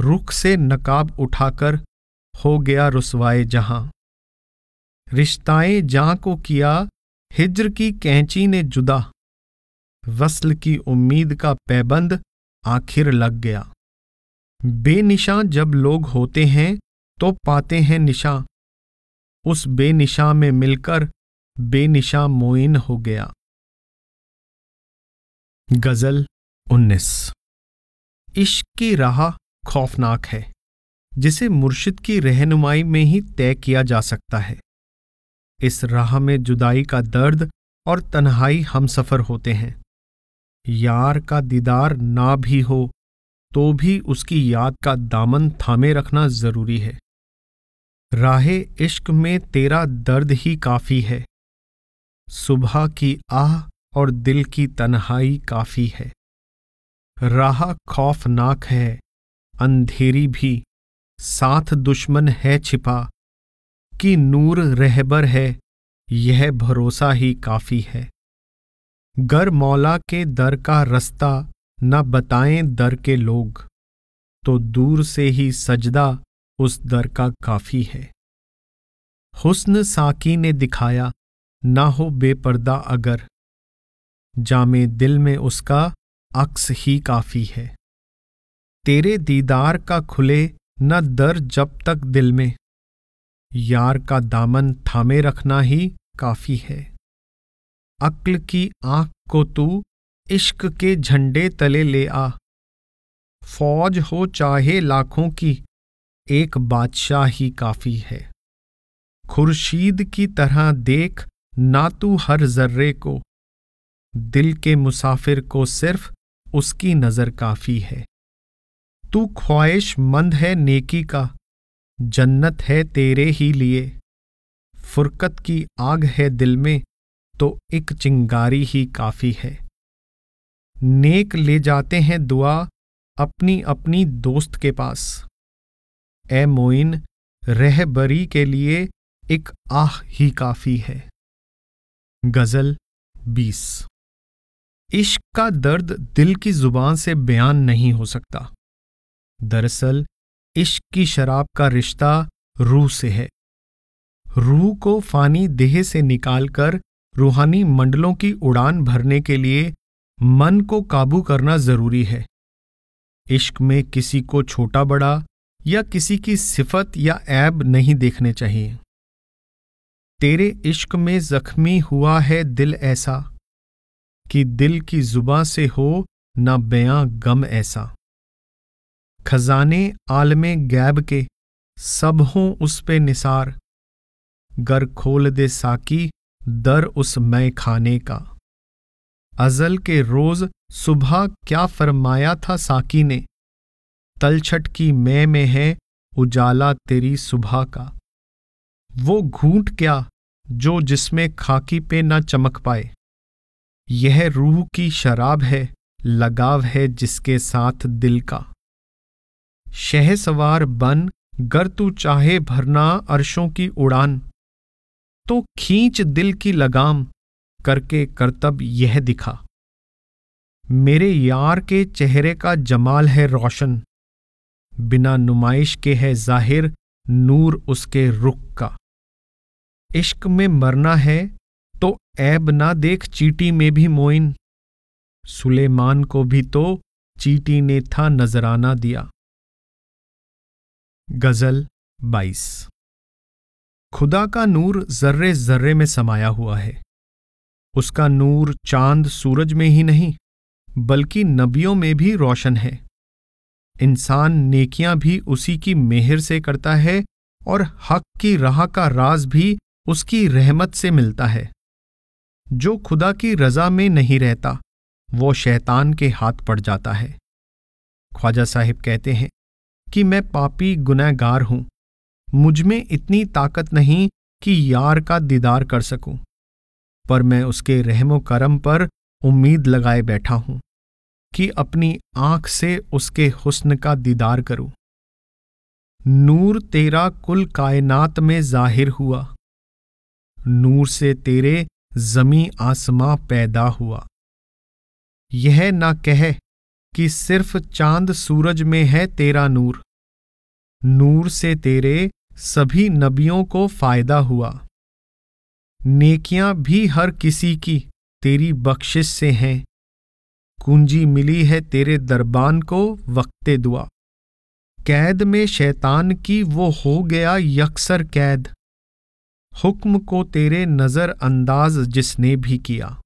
रुख से नकाब उठाकर हो गया रुसवाए जहां रिश्ताए जहाँ को किया हिज्र की कैंची ने जुदा वसल की उम्मीद का पैबंद आखिर लग गया बेनिशा जब लोग होते हैं तो पाते हैं निशा उस बेनिशा में मिलकर बेनिशा मोइन हो गया गजल उन्नीस इश्क की राह खौफनाक है जिसे मुर्शिद की रहनुमाई में ही तय किया जा सकता है इस राह में जुदाई का दर्द और तन्हाई हम सफ़र होते हैं यार का दीदार ना भी हो तो भी उसकी याद का दामन थामे रखना ज़रूरी है राहे इश्क में तेरा दर्द ही काफ़ी है सुबह की आह और दिल की तन्हाई काफ़ी है राह खौफनाक है अंधेरी भी साथ दुश्मन है छिपा कि नूर रहबर है यह भरोसा ही काफ़ी है गर मौला के दर का रास्ता न बताएं दर के लोग तो दूर से ही सजदा उस दर का काफ़ी है हुस्न साकी ने दिखाया ना हो बेपर्दा अगर जामे दिल में उसका अक्स ही काफ़ी है तेरे दीदार का खुले न दर जब तक दिल में यार का दामन थामे रखना ही काफी है अक्ल की आंख को तू इश्क के झंडे तले ले आ फौज हो चाहे लाखों की एक बादशाह ही काफी है खुर्शीद की तरह देख ना तू हर जर्रे को दिल के मुसाफिर को सिर्फ उसकी नज़र काफ़ी है तू ख्वाहिश मंद है नेकी का जन्नत है तेरे ही लिए फुरकत की आग है दिल में तो एक चिंगारी ही काफ़ी है नेक ले जाते हैं दुआ अपनी अपनी दोस्त के पास ए मोइन रहबरी के लिए एक आह ही काफ़ी है गज़ल बीस इश्क का दर्द दिल की जुबान से बयान नहीं हो सकता दरअसल इश्क की शराब का रिश्ता रूह से है रूह को फानी देह से निकालकर रूहानी मंडलों की उड़ान भरने के लिए मन को काबू करना जरूरी है इश्क में किसी को छोटा बड़ा या किसी की सिफत या ऐब नहीं देखने चाहिए तेरे इश्क में जख्मी हुआ है दिल ऐसा कि दिल की जुबा से हो ना बयां गम ऐसा खजाने आलमे गैब के सब हों उस पे निसार गर खोल दे साकी दर उस मैं खाने का अजल के रोज सुबह क्या फरमाया था साकी ने तलछट की मैं में है उजाला तेरी सुबह का वो घूंट क्या जो जिसमें खाकी पे न चमक पाए यह रूह की शराब है लगाव है जिसके साथ दिल का शह सवार बन गर तू चाहे भरना अर्शों की उड़ान तो खींच दिल की लगाम करके करतब यह दिखा मेरे यार के चेहरे का जमाल है रोशन बिना नुमाइश के है जाहिर नूर उसके रुख का इश्क में मरना है तो ऐब ना देख चीटी में भी मोइन सुलेमान को भी तो चीटी ने था नजराना दिया गज़ल बाईस खुदा का नूर जर्रे जर्रे में समाया हुआ है उसका नूर चांद सूरज में ही नहीं बल्कि नबियों में भी रोशन है इंसान नेकियां भी उसी की मेहर से करता है और हक की राह का राज भी उसकी रहमत से मिलता है जो खुदा की रजा में नहीं रहता वो शैतान के हाथ पड़ जाता है ख्वाजा साहिब कहते हैं कि मैं पापी गुनहगार हूं मुझ में इतनी ताकत नहीं कि यार का दीदार कर सकूं पर मैं उसके रहमो करम पर उम्मीद लगाए बैठा हूं कि अपनी आंख से उसके हुस्न का दीदार करूं नूर तेरा कुल कायनात में जाहिर हुआ नूर से तेरे जमी आसमां पैदा हुआ यह ना कह कि सिर्फ चांद सूरज में है तेरा नूर नूर से तेरे सभी नबियों को फायदा हुआ नेकियां भी हर किसी की तेरी बख्शिश से हैं कुंजी मिली है तेरे दरबान को वक्ते दुआ कैद में शैतान की वो हो गया यकसर कैद हुक्म को तेरे नज़रअंदाज जिसने भी किया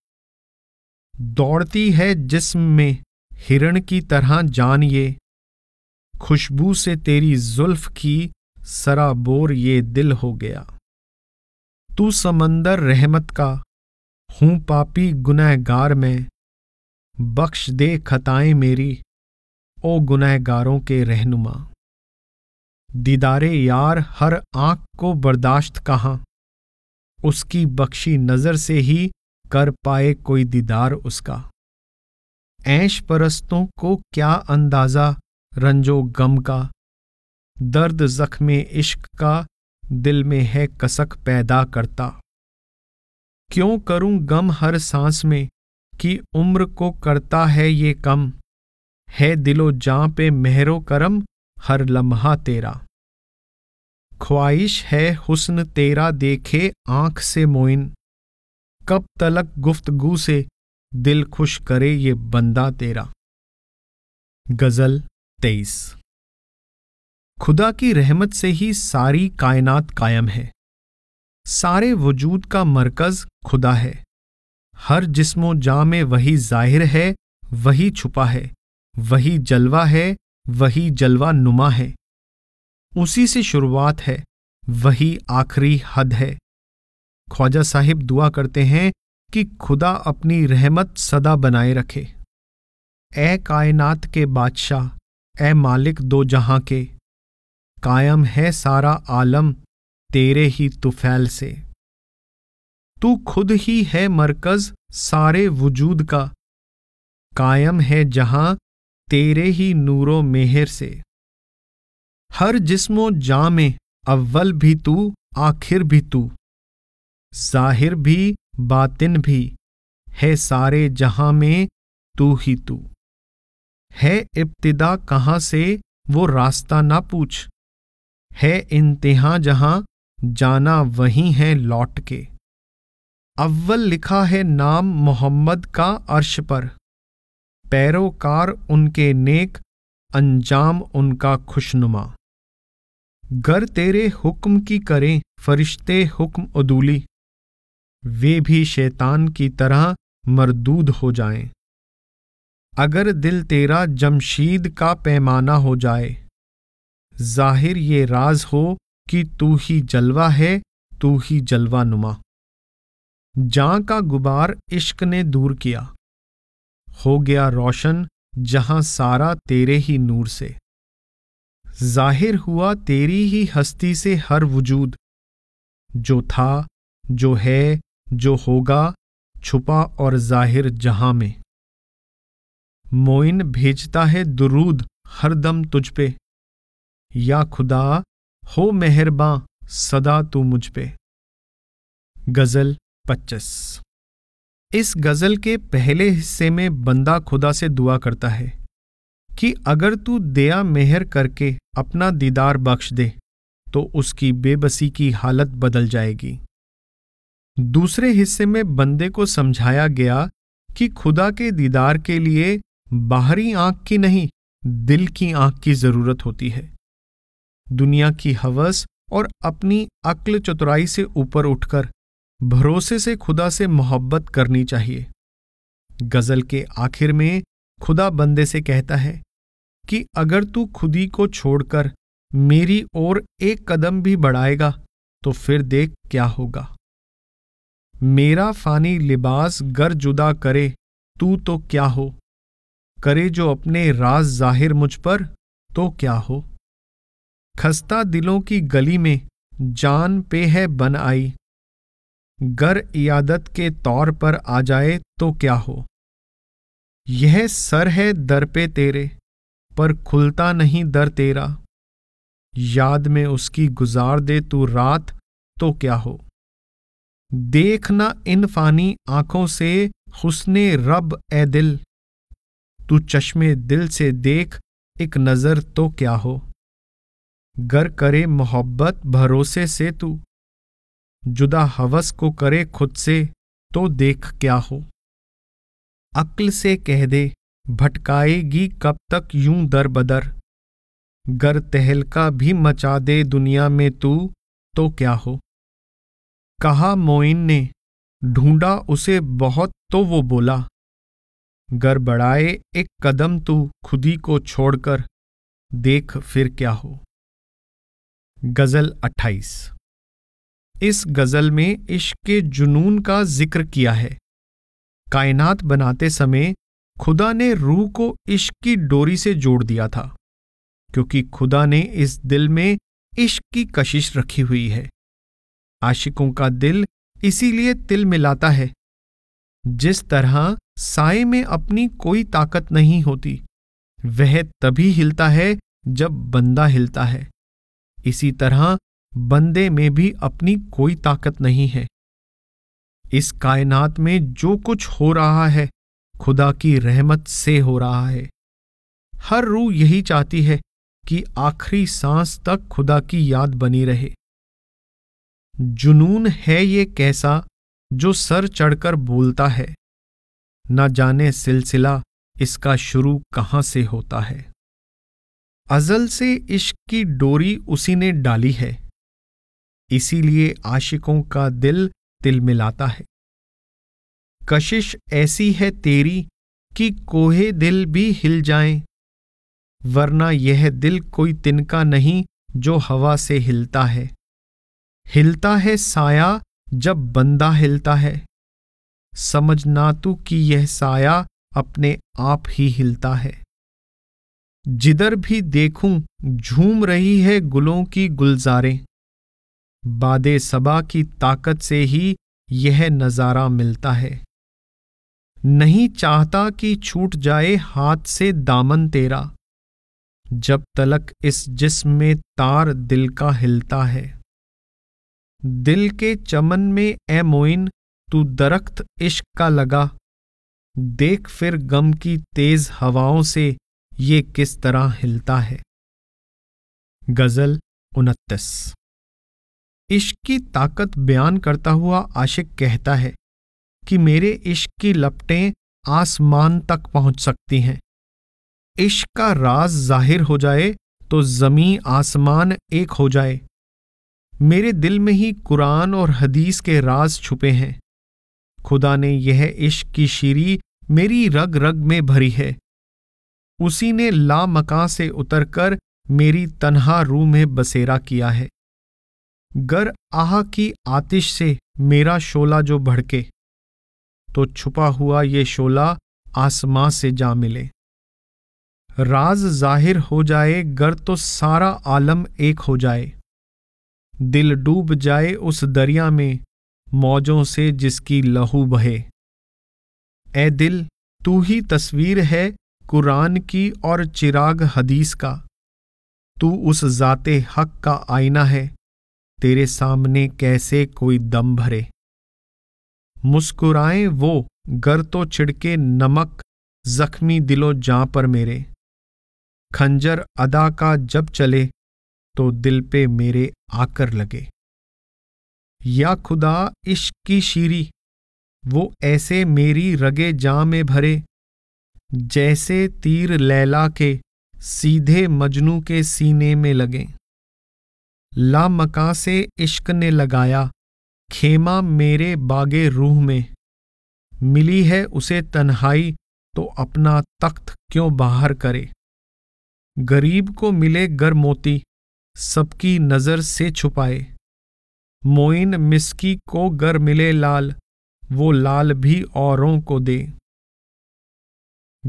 दौड़ती है जिस्म में हिरण की तरह जान ये खुशबू से तेरी जुल्फ की सराबोर ये दिल हो गया तू समंदर रहमत का हूँ पापी गुनहगार में बख्श दे खताएं मेरी ओ गुनहगारों के रहनुमा दीदारे यार हर आँख को बर्दाश्त कहाँ उसकी बख्शी नज़र से ही कर पाए कोई दीदार उसका ऐश परस्तों को क्या अंदाज़ा रंजो गम का दर्द जख्म इश्क का दिल में है कसक पैदा करता क्यों करूं गम हर सांस में कि उम्र को करता है ये कम है दिलो जां पे मेहरो करम हर लम्हा तेरा ख्वाहिश है हुस्न तेरा देखे आंख से मोइन कब तलक गुफ्तगु से दिल खुश करे ये बंदा तेरा गज़ल तेईस खुदा की रहमत से ही सारी कायनात कायम है सारे वजूद का मरकज़ खुदा है हर जिस्मो जा में वही जाहिर है वही छुपा है वही जलवा है वही जलवा नुमा है उसी से शुरुआत है वही आखिरी हद है ख्वाजा साहिब दुआ करते हैं कि खुदा अपनी रहमत सदा बनाए रखे ए कायनात के बादशाह ए मालिक दो जहां के कायम है सारा आलम तेरे ही तुफैल से तू खुद ही है मरकज सारे वजूद का कायम है जहां तेरे ही नूरो मेहर से हर जिस्मो जा में अव्वल भी तू आखिर भी तू जाहिर भी बातिन भी है सारे जहां में तू ही तू है इब्तिदा कहाँ से वो रास्ता ना पूछ है इंतहा जहां जाना वहीं है लौट के अव्वल लिखा है नाम मोहम्मद का अर्श पर पैरोकार उनके नेक अंजाम उनका खुशनुमा गर तेरे हुक्म की करें फरिश्ते हुक्म उदूली वे भी शैतान की तरह मरदूद हो जाएं। अगर दिल तेरा जमशीद का पैमाना हो जाए जाहिर ये राज हो कि तू ही जलवा है तू ही जलवा नुमा जां का गुबार इश्क ने दूर किया हो गया रोशन जहां सारा तेरे ही नूर से जाहिर हुआ तेरी ही हस्ती से हर वजूद जो था जो है जो होगा छुपा और जाहिर जहां में मोइन भेजता है दुरूद हर दम तुझ पे या खुदा हो मेहरबा सदा तू मुझ पे गज़ल पच्चीस इस गज़ल के पहले हिस्से में बंदा खुदा से दुआ करता है कि अगर तू दया मेहर करके अपना दीदार बख्श दे तो उसकी बेबसी की हालत बदल जाएगी दूसरे हिस्से में बंदे को समझाया गया कि खुदा के दीदार के लिए बाहरी आंख की नहीं दिल की आंख की जरूरत होती है दुनिया की हवस और अपनी अक्ल चतुराई से ऊपर उठकर भरोसे से खुदा से मोहब्बत करनी चाहिए गजल के आखिर में खुदा बंदे से कहता है कि अगर तू खुदी को छोड़कर मेरी ओर एक कदम भी बढ़ाएगा तो फिर देख क्या होगा मेरा फानी लिबास गर जुदा करे तू तो क्या हो करे जो अपने राज जाहिर मुझ पर तो क्या हो खस्ता दिलों की गली में जान पे है बन आई गर इयादत के तौर पर आ जाए तो क्या हो यह सर है दर पे तेरे पर खुलता नहीं दर तेरा याद में उसकी गुजार दे तू रात तो क्या हो देखना इन फानी आंखों से हुसन रब ए दिल तू चश्मे दिल से देख एक नज़र तो क्या हो गर करे मोहब्बत भरोसे से तू जुदा हवस को करे खुद से तो देख क्या हो अक्ल से कह दे भटकाएगी कब तक यूं दर बदर गर तहलका भी मचा दे दुनिया में तू तो क्या हो कहा मोइन ने ढूंढा उसे बहुत तो वो बोला गड़बड़ाए एक कदम तू खुदी को छोड़कर देख फिर क्या हो गज़ल अट्ठाईस इस गज़ल में इश्क के जुनून का जिक्र किया है कायनात बनाते समय खुदा ने रूह को इश्क की डोरी से जोड़ दिया था क्योंकि खुदा ने इस दिल में इश्क की कशिश रखी हुई है आशिकों का दिल इसीलिए तिल मिलाता है जिस तरह साय में अपनी कोई ताकत नहीं होती वह तभी हिलता है जब बंदा हिलता है इसी तरह बंदे में भी अपनी कोई ताकत नहीं है इस कायनात में जो कुछ हो रहा है खुदा की रहमत से हो रहा है हर रूह यही चाहती है कि आखिरी सांस तक खुदा की याद बनी रहे जुनून है ये कैसा जो सर चढ़कर बोलता है न जाने सिलसिला इसका शुरू कहाँ से होता है अजल से इश्क की डोरी उसी ने डाली है इसीलिए आशिकों का दिल तिल मिलाता है कशिश ऐसी है तेरी कि कोहे दिल भी हिल जाएं, वरना यह दिल कोई तिनका नहीं जो हवा से हिलता है हिलता है साया जब बंदा हिलता है समझना तू कि यह साया अपने आप ही हिलता है जिधर भी देखूं झूम रही है गुलों की गुलजारें बादे सबा की ताकत से ही यह नज़ारा मिलता है नहीं चाहता कि छूट जाए हाथ से दामन तेरा जब तलक इस जिस्म में तार दिल का हिलता है दिल के चमन में ए मोइन तू दरख्त इश्क का लगा देख फिर गम की तेज हवाओं से ये किस तरह हिलता है गजल उनतीस इश्क की ताकत बयान करता हुआ आशिक कहता है कि मेरे इश्क की लपटें आसमान तक पहुंच सकती हैं इश्क का राज जाहिर हो जाए तो जमी आसमान एक हो जाए मेरे दिल में ही कुरान और हदीस के राज छुपे हैं खुदा ने यह इश्क की शीरी मेरी रग रग में भरी है उसी ने लामका से उतरकर मेरी तन्हा रूह में बसेरा किया है गर आह की आतिश से मेरा शोला जो भड़के तो छुपा हुआ ये शोला आसमां से जा मिले राज जाहिर हो जाए गर तो सारा आलम एक हो जाए दिल डूब जाए उस दरिया में मौजों से जिसकी लहू बहे ए दिल तू ही तस्वीर है कुरान की और चिराग हदीस का तू उस ज़ाते हक का आईना है तेरे सामने कैसे कोई दम भरे मुस्कुराए वो गर तो छिड़के नमक जख्मी दिलो जां पर मेरे खंजर अदा का जब चले तो दिल पे मेरे आकर लगे या खुदा इश्क की शीरी वो ऐसे मेरी रगे जा में भरे जैसे तीर लैला के सीधे मजनू के सीने में लगे ला मका से इश्क ने लगाया खेमा मेरे बागे रूह में मिली है उसे तन्हाई तो अपना तख्त क्यों बाहर करे गरीब को मिले गर मोती सबकी नज़र से छुपाए मोइन मिसकी को गर मिले लाल वो लाल भी औरों को दे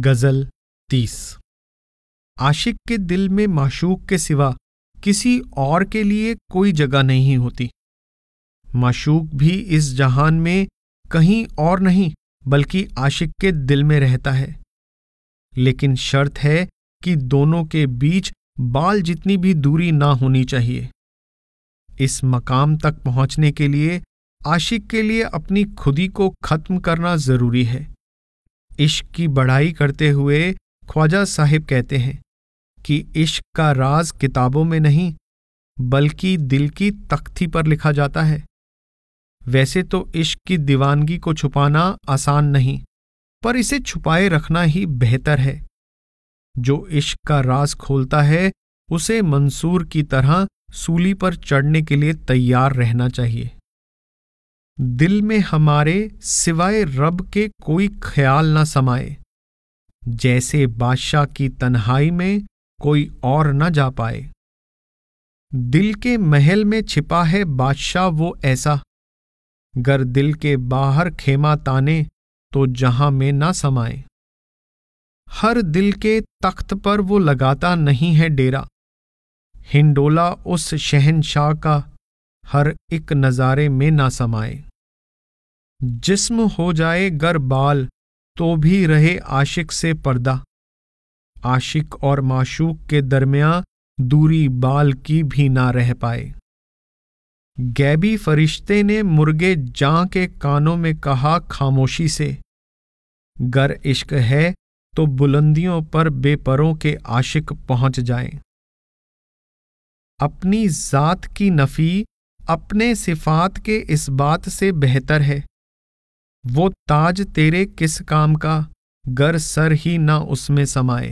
गज़ल तीस आशिक के दिल में माशूक के सिवा किसी और के लिए कोई जगह नहीं होती माशूक भी इस जहान में कहीं और नहीं बल्कि आशिक के दिल में रहता है लेकिन शर्त है कि दोनों के बीच बाल जितनी भी दूरी ना होनी चाहिए इस मकाम तक पहुंचने के लिए आशिक के लिए अपनी खुदी को खत्म करना जरूरी है इश्क की बढ़ाई करते हुए ख्वाजा साहिब कहते हैं कि इश्क का राज किताबों में नहीं बल्कि दिल की तख्ती पर लिखा जाता है वैसे तो इश्क की दीवानगी को छुपाना आसान नहीं पर इसे छुपाए रखना ही बेहतर है जो इश्क का राज खोलता है उसे मंसूर की तरह सूली पर चढ़ने के लिए तैयार रहना चाहिए दिल में हमारे सिवाय रब के कोई ख्याल ना समाए जैसे बादशाह की तन्हाई में कोई और न जा पाए दिल के महल में छिपा है बादशाह वो ऐसा गर दिल के बाहर खेमा ताने तो जहां में ना समाए हर दिल के तख्त पर वो लगाता नहीं है डेरा हिंडोला उस शहनशाह का हर एक नज़ारे में ना समाए जिस्म हो जाए गर बाल तो भी रहे आशिक से पर्दा आशिक और माशूक के दरम्या दूरी बाल की भी ना रह पाए गैबी फरिश्ते ने मुर्गे जां के कानों में कहा खामोशी से गर इश्क है तो बुलंदियों पर बेपरों के आशिक पहुंच जाएं। अपनी ज़ात की नफ़ी अपने सिफात के इस बात से बेहतर है वो ताज तेरे किस काम का गर सर ही ना उसमें समाए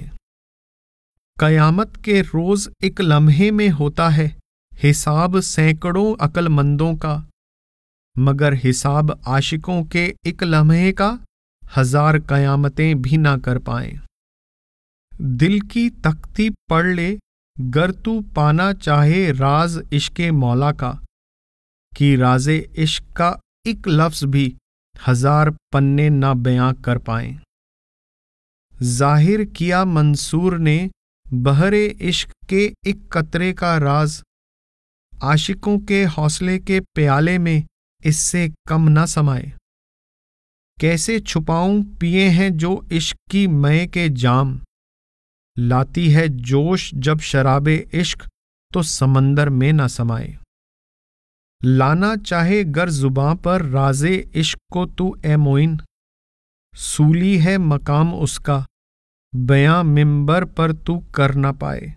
कयामत के रोज एक लम्हे में होता है हिसाब सैकड़ों अकलमंदों का मगर हिसाब आशिकों के एक लम्हे का हजार कयामतें भी ना कर पाए दिल की तख्ती पढ़ ले गर तू पाना चाहे राज इश्क मौला का कि राजे इश्क का एक लफ्ज़ भी हजार पन्ने ना बयां कर पाए जाहिर किया मंसूर ने बहरे इश्क के एक कतरे का राज आशिकों के हौसले के प्याले में इससे कम ना समाए कैसे छुपाऊं पिए हैं जो इश्क की मय के जाम लाती है जोश जब शराबे इश्क तो समंदर में न समाए लाना चाहे गर जुबां पर राजे इश्क को तू ए मोइन सूली है मकाम उसका बयां मिंबर पर तू कर ना पाए